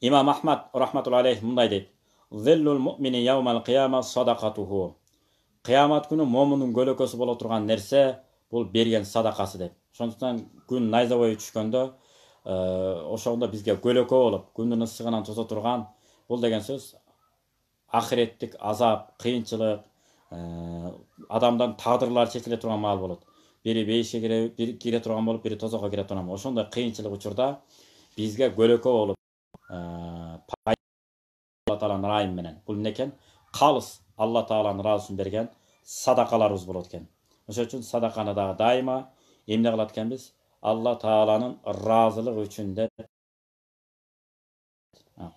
имам ахмад рахматулла алейхи мындай дейді қияма қиямат күні момынның көлөкөсү бола турган нәрсе бул берген садақасы деп ошондуктан күн найза бою түшкөндө ошондо бизге көлөкө болуп күндүн ысыгынан тоза турган бул деген сөз ахиреттик азап кыйынчылык адамдан тагдырлар чечиле турган маал болот бири бейишке кире турган болуп бири тозокко кире турган ошондой кыйынчылык учурда бизге көлөкө болуп Э, пайда алла тағаланың райым менен бул эмне экен калыс алла тағаланың разысын берген садакаларыбыз болот экен ошон үчүн садаканы дагы дайыма эмне кылат экенбиз алла тааланын ыраазылыгы үчүн деп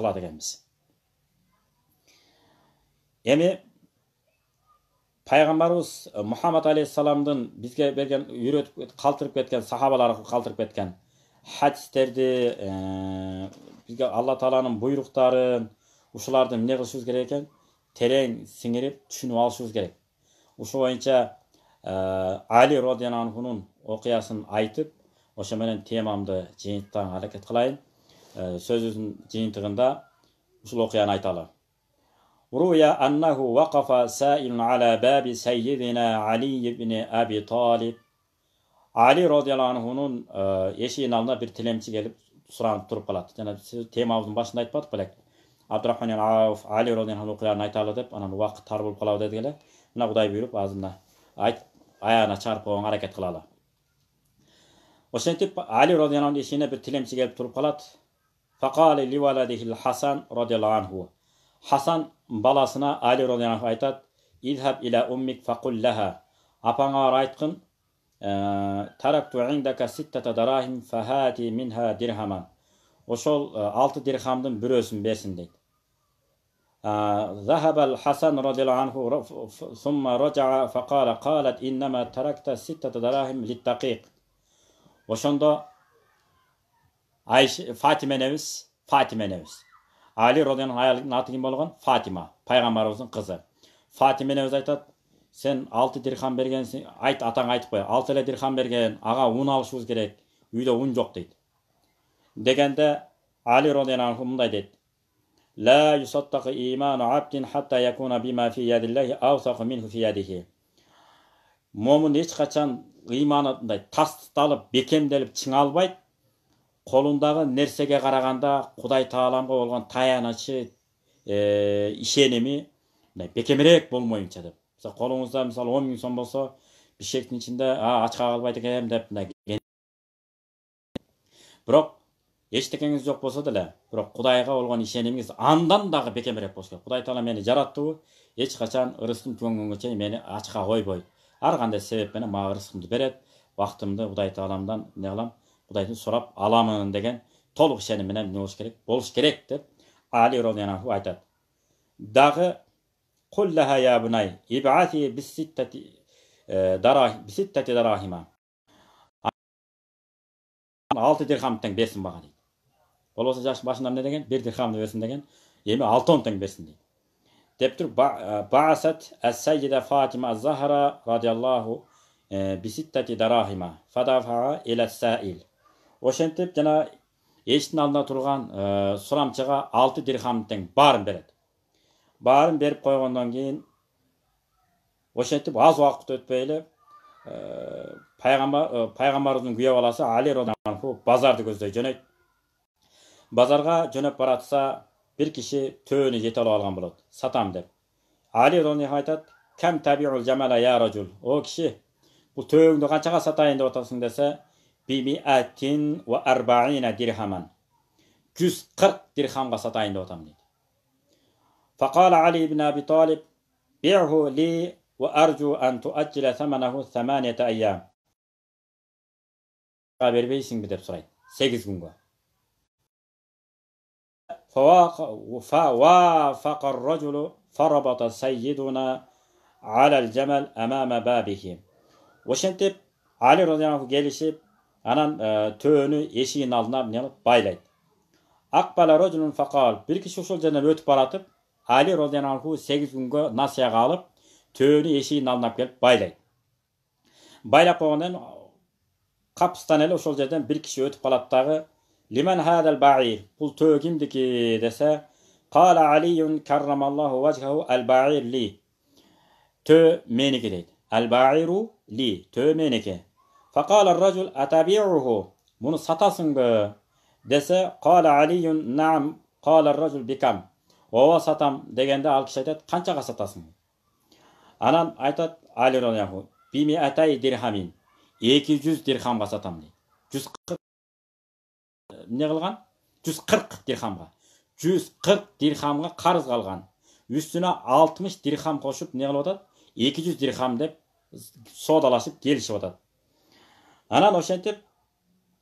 кылат экенбиз эми пайгамбарыбыз э, мухаммад алейхисаламдын бизге берген үйрөтүп калтырып кеткен сахабалары калтырып кеткен хадистерди ә, э, бізге алла тағаланың бұйрықтарын ушуларды не кылышыбыз керек екен терең сіңіріп түсініп алышыбыз керек ұшы бойынша ә, э, али розиаллаху анхуның оқиясын айтып ошо менен темамды жыйынтыктаганга аракет кылайын э, сөзүбүздүн жыйынтыгында ушул окуяны айталы روي أنه وقف سائل على باب سيدنا علي بن أبي طالب Али roziyallohu anhunun бір e, тілемші bir сұранып тұрып қалады. turib сіз yana siz башында айтпады, aytib bordik bo'lak Али avf ali roziyallohu anhularni деп, deb уақыт vaqt болып қалау qoladi dedilar mana xudo buyurib hozir mana ayt ayog'ini chaqirib qo'ygan harakat qiladi Али ali bir faqali хасан hasan anhu hasan ali а таракту инда ка 6 та минха дирхаман ошол алты дирхамдың бир өсүн берсин дейт а захаба хасан радилла анху сумма рожаға фақала, қалад иннама таракта 6 та литтақиқ. Ошонда, тақиқ ошондо айша фатименебыз фатименебыз али радилланын хайалынын атыгы болгон фатима пайгамбарыбыздын кызы фатименебыз айтат сен алты дирхам бергенсің айт атаң айтып қой алты эле дирхам берген аға ұн алышыбыз керек үйде ұн жоқ дейді дегенде али мындай дейді لا يصدق إيمان عبد حتى يكون بما في يد الله أوثق منه في يده ешқашан иманы мындай тасталып бекемделіп шыңалбайды қолындағы нәрсеге қарағанда құдай тағаламға болған таянычы ә, ішенімі бекемірек болмайынша деп мысалы қолыңызда мысалы он мың сом болса бішкектің ішінде а ачка қалбайды екен деп мындай бирок жоқ болса болсо деле бирок кудайга болгон ишенимиңиз андан дагы бекемирээк болуш керек кудай тағала мени жараттыбы эч качан ырыскым түгөнгөнгө чейин мени ачка койбой ар кандай себеп менен мага ырыскымды берет құдай кудай тааламдан эмне кылам кудайдан аламын деген толық ишеним менен болыш керек болуш керек деп али айтады айтат дагы قل لها يا بني ابعثي بالستة دراهم بستة دراهم алты тең берсін маған дейді ол болса жас басында не деген бір дирхамды берсін деген емі алты тең берсін дейді деп тұр басат әссайида фатима захара радиаллаху биситтати дарахима фадафаа иля саил ошентіп жана эшиктин алдында тұрған сұрамшыға алты тең барын береді барын беріп қойғаннан кейін ошентип аз уақыт өтпей эле пайгамбар э, пайгамбарыбыздын күйөө баласы али базарды көздөй жөнөйт базарга жөнөп баратса бир киши төөнү жете алып алган болот сатам деп али айтат кәм табиул жамала я ражул о киши бул төөңдү канчага сатайын деп атасың десе бимиатин ва арбаина дирхаман жүз кырк дирхамга сатайын деп атам дейт فقال علي بن أبي طالب بيعه لي وأرجو أن تؤجل ثمنه ثمانية أيام bermeysin mi deb so'raydi sekiz kunga فوافق الرجل فربط سيدنا على الجمل أمام بابه وشنتب علي رضي الله عنه gelişip anan e, töğünü eşiğin altına baylaydı. Akbala rojulun fakal bir kişi usul cennet ötüp baratıp Али radıyallahu anh'u 8 günge Nasya'ya алып, töğünü eşiğinin алынап келіп байлай. Байлап boğandan қапыстан әлі ұшыл жерден bir kişi өтүп калат дагы хәдәл hadal бұл bu төө kimdiki десе? Kala Aliyun karramallahu vecehu el li Tö meniki deydi. El ba'iru li tö meniki. Fakala racul ооба сатам дегенде алпыс айтады қаншаға сатасың Анан айтады алирояху атай дирхамин екі жүз дирхамға сатам дейді жүз қырық не қылған жүз қырық дирхамға жүз қырық дирхамға қарыз қалған үстіне алтымыш дирхам қосып не қылып жатады екі жүз дирхам деп соодалашып келісіп жатады анан ошентип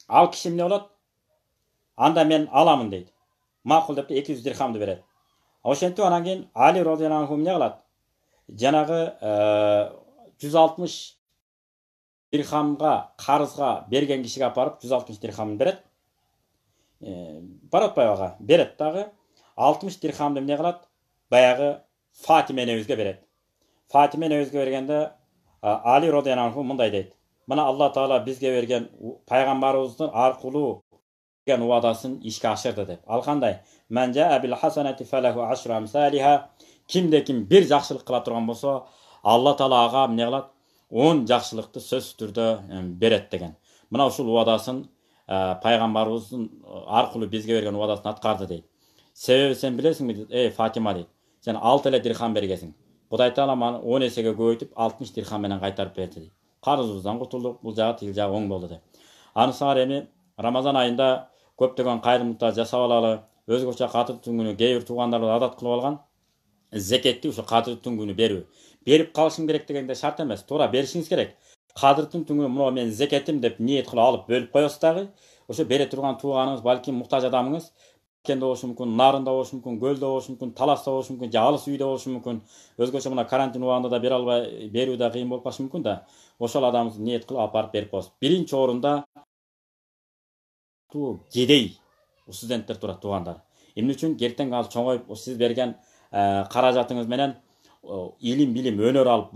ал киши эмне болот анда мен аламын дейт макул деп эки жүз дирхамды берет ошентип анан кийин али розияллаху эмне кылат жанагы жүз алтымыш дирхамга карызга берген кишиге апарып, 160 жүз алтымыш дирхамын берет атпайбы ага берет дагы алтымыш дирхамды эмне кылат баягы фатима энебизге берет фатима энебизге бергенде али розияллаху мындай дейт мына алла таала бизге берген пайгамбарыбыздын аркылуу деген уадасын ишке ашырды деп ал қандай кімде кім бір жақсылық қыла тұрған болса алла аға не қылады он жақсылықты сөз түрде береді деген мынау ұшыл уадасын ә, пайғамбарымыздың арқылы бізге берген уадасын атқарды дейді себебі сен білесің бе ей фатима дейді сен алты эле дирхам бергенсің құдай тағала маған он есеге көбейтіп алтмыш дирхамменен қайтарып берді дейді қарызымыздан құтылдық бұл жағы тегі жағы оң болды деп анысар эми рамазан айында көптеген қайырымдылықтар жасап алалы өзгөчө катыр түн күнү кээ бир туугандарыбыз адат кылып алган зекетти ушу кадыр түн күнү берүү берип калышым керек деген дегенде шарт эмес туура беришиңиз керек кадыр түн күнү мына менин зекетим деп ниет кылып алып бөлүп коесуз дагы ошо бере турган тууганыңыз балким муктаж адамыңыз кенде болушу мүмкүн нарында болушу мүмкүн көлдө болушу мүмкүн таласта болушу мүмкүн же алыс үйдө болушу мүмкүн өзгөчө мына карантин убагында да бере албай берүү да кыйын болуп калышы мүмкүн да ошол адамыңыз ниет кылып алып барып берип коесуз биринчи орунда туу кедей студенттер турат туугандар эмне үчүн эртең ал чоңоюп сиз берген каражатыңыз менен илим билим өнөр алып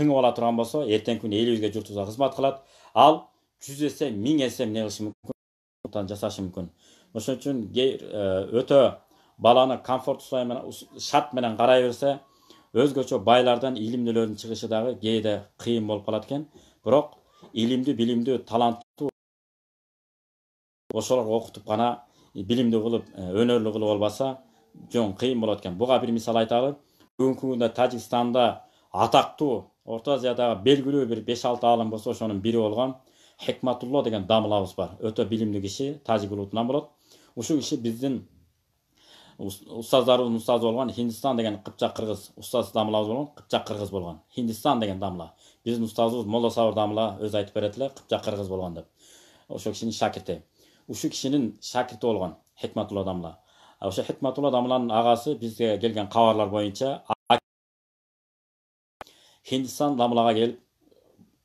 тыңып ала турган болсо эртеңки күнү элибизге журтубузга кызмат кылат ал жүз эсе миң эсе эмне кылышы мүмкүн жасашы мүмкүн ошон үчүн өтө баланы комфорт шарт менен карай берсе өзгөчө байлардан илимдүүлөрдүн чыгышы дагы кээде кыйын болуп калат экен бирок илимдүү билимдүү талант ошолорго окутуп гана билимдүү кылып өнөрлүү кылып албаса жөн кыйын болот экен буга бир мисал айталы бүгүнкү күндө тажикстанда атактуу орто азиядагы белгилүү бир беш алты аалым болсо ошонун бири болгон хикматулло деген дамылабыз бар өтө билимдүү киши тажик улутунан болот ушул киши биздин устаздарыбыздын устазы болгон хиндистан деген кыпчак кыргыз устаз дамлабыз болгон кыпчак кыргыз болгон хиндистан деген дамыла биздин устазыбыз молдо сабыр дамыла өзү айтып берет эле кыпчак кыргыз болгон деп ошол кишинин шакирти uшу кишинин шакирти болгон хикматулла адамла ошо хикматулла дамланын агасы бизге келген кабарлар боюнча хиндистан дамлага келип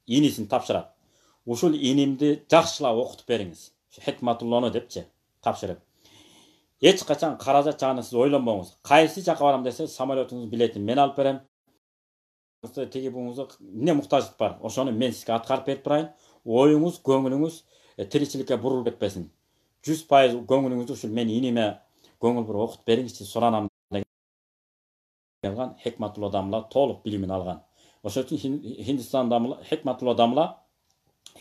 инисин тапшырат ушул инимди жакшылап окутуп бериңиз хикматуллону депчи тапшырып эч качан каражат жагына сиз ойлонбоңуз кайсы жака барам десе самолетуңуздун билетин мен алып берем тиги буңузда эмне муктаждык бар ошону мен сизге аткарып берип турайын оюңуз көңүлүңүз тіршілікке бұрылып кетпесін жүз пайыз көңіліңізді үшін мен иниме көңіл бұрып оқытып беріңізші сұранамын хекматулла хикматулла дамла толық білімін алған ошон үчүн хиндистан дамла хикматулла дамла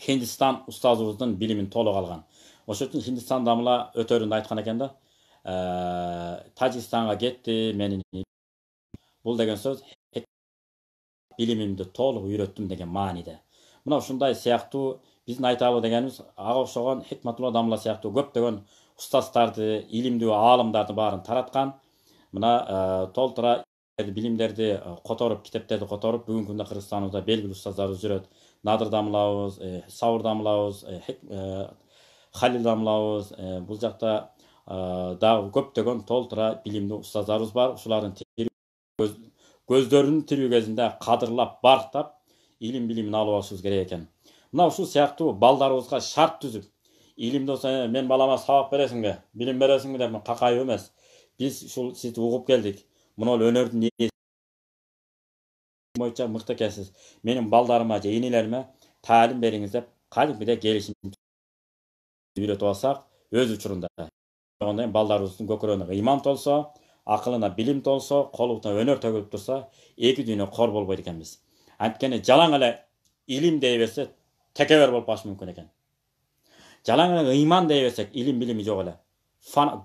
хиндистан устазыбыздын билимин толук алган ошон үчүн хиндистан дамла өтөрүндө айткан экен да тажикстанга кетти менин бул деген сөз билимимди толук үйрөттүм деген мааниде мына ушундай ә, сыяктуу биздин айталы ә, дегенибиз ага окшогон хикматулла дамла сыяктуу көптөгөн устаздарды илимдүү аалымдарды баарын тараткан мына толтура билимдерди которуп китептерди которуп бүгүнкү күндө кыргызстаныбызда белгилүү устаздарыбыз жүрөт надыр дамылабыз ә, сабыр дамылабыз халил дамылабыз бул жакта дагы көптөгөн толтура билимдүү устаздарыбыз бар ушулардын көздөрүн тирүү кезинде кадырлап барктап илім билімін алып алушымыз керек екен мынау шу сияқты балдарыңызға шарт түзіп илімді осы «Э, мен балама сабақ бересің бе білім бересің бе деп қақаю емес біз шул сізді ұғып келдік мынау өнердің бойынша мықты екенсіз менің балдарыма же енелеріме тәлім беріңіз деп кәдімгідей келісім үйретіп алсақ өз учурунда одан балдарыңыздың көкірегіне иман толса ақылына білім толса қолына өнер төгіліп тұрса екі дүние қор болбайды екенбіз анткени жалаң эле илим дей берсе текебер болуп калышы мүмкүн экен жалаң эле ыйман дей берсек илим билими жок эле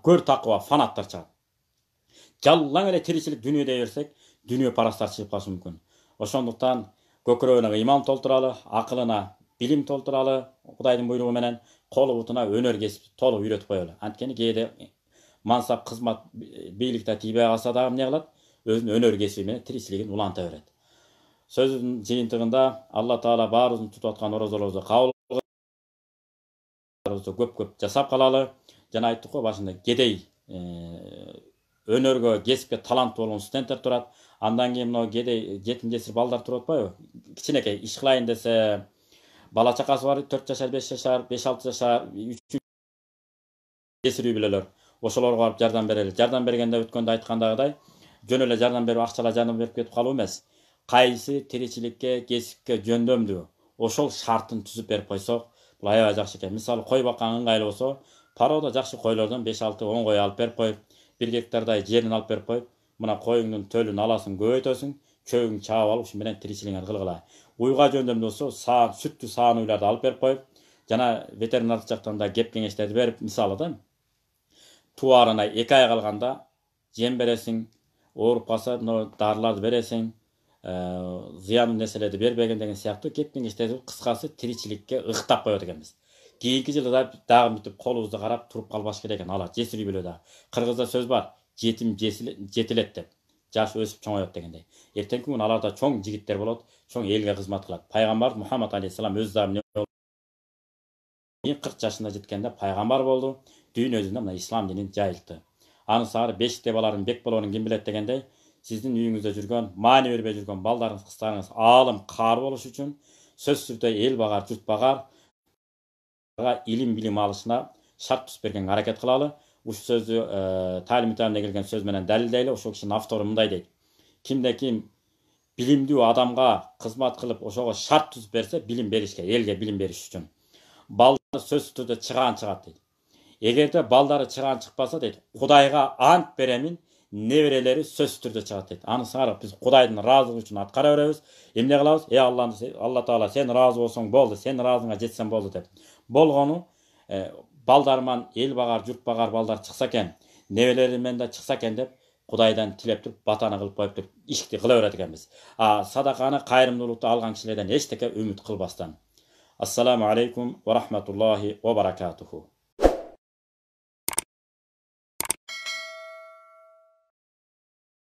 көр такыба фанаттар чыгат жалаң эле тиричилик дүйнө дей берсек дүйнө парастар чыгып калышы мүмкүн ошондуктан көкүрөгүнө ыйман толтуралы акылына билим толтуралы кудайдын буйругу менен колу бутуна өнөр кесипти толук үйрөтүп коелу анткени кээде мансап кызмат бийликте тийбей калса дагы эмне кылат өзүнүн өнөр кесиби менен тиричилигин уланта берет сөзүн жыйынтыгында алла таала баарыбыздын тутуп аткан орозолорубузду кабыл көп көп жасап калалы жана айттык го башында кедей өнөргө кесипке таланттуу болгон студенттер турат андан кийин мынау кедей жетим жесир балдар туруп атпайбы кичинекей иш кылайын десе бала чакасы бар төрт жашар беш жашар беш алты жашар жесир үй бүлөлөр ошолорго барып жардам берели жардам бергенде өткөндө айткандагыдай жөн эле жардам берип акчалай жардам берип кетип калуу эмес қайсы тиричиликке кесипке жөндөмдүү ошол шартын түзүп берип койсок булай аябай жакшы экен мисалы кой баккан ыңгайлуу болсо порода жакшы койлордон беш алты он кой алып берип коюп бир гектардай жерин алып берип коюп мына коюңдун төлүн аласың көбөйтөсүң чөйүн чаап алып ушун менен тиричилигиңерди кылгыла уйга жөндөмдүү болсо саан сүттү саан уйларды алып берип коюп жана ветеринар жактан да кеп кеңештерди берип мисалы да туарына эки ай калганда жем бересиң ооруп калса мына дарыларды бересиң Э, зиянды нәрселерді бербеген деген сияқты кетпен кештетіп қысқасы тіршілікке ықтап қояды екенбіз кейінгі да дағы бүйтіп қолымызды қарап тұрып қалмаш керек екен ала жесіл үй қырғызда сөз бар жетім жетіледі деп жасы өсіп чоңаяды дегендей ертеңгі күні аларда чоң жігіттер болады чоң елге қызмет қылады пайғамбар мұхаммад алейхисалам өз қырық жасына жеткенде пайғамбар болды дүйін өзінде мына ислам дінін жайылтты аны сары бесікте баларын бек боларын кім біледі дегендей сіздің үйіңізде жүрген маани бербей жүрген балдарыңыз қыздарыңыз алым қар болыш үшін сөзсіз түрде ел бағар жұрт бағарға ілім билім алышына шарт түсіп берген әрекет қылалы ушул сөздү ә, таалим митаалимде келген сөз менен далилдейли ошол кишинин автору мындай дейт кимде ким билимдүү адамга кызмат кылып ошого шарт түзүп берсе билим беришке элге билим бериш үчүн балдары сөзсүз түрдө чыгаан чыгат дейт эгерде балдары чыгаан чыкпаса дейт кудайга ант беремин неберелері сөзсүз түрдө чыгат дейт аны шығарып біз құдайдың разылығы үшін атқара береміз емне қыламыз е алла алла таала сен разы болсаң болды сен ыраазыңа жетсем болды деп болгону ә, балдарыман ел бағар журт бағар балдар шықса екен неберелерімен де шықса екен деп құдайдан тілеп тұрып батаны қылып қойып туруп ишти кыла берет экенбиз а садақаны қайырымдылықты алған үмүт кылбастан үміт қылбастан ва рахматуллахи ва баракатуху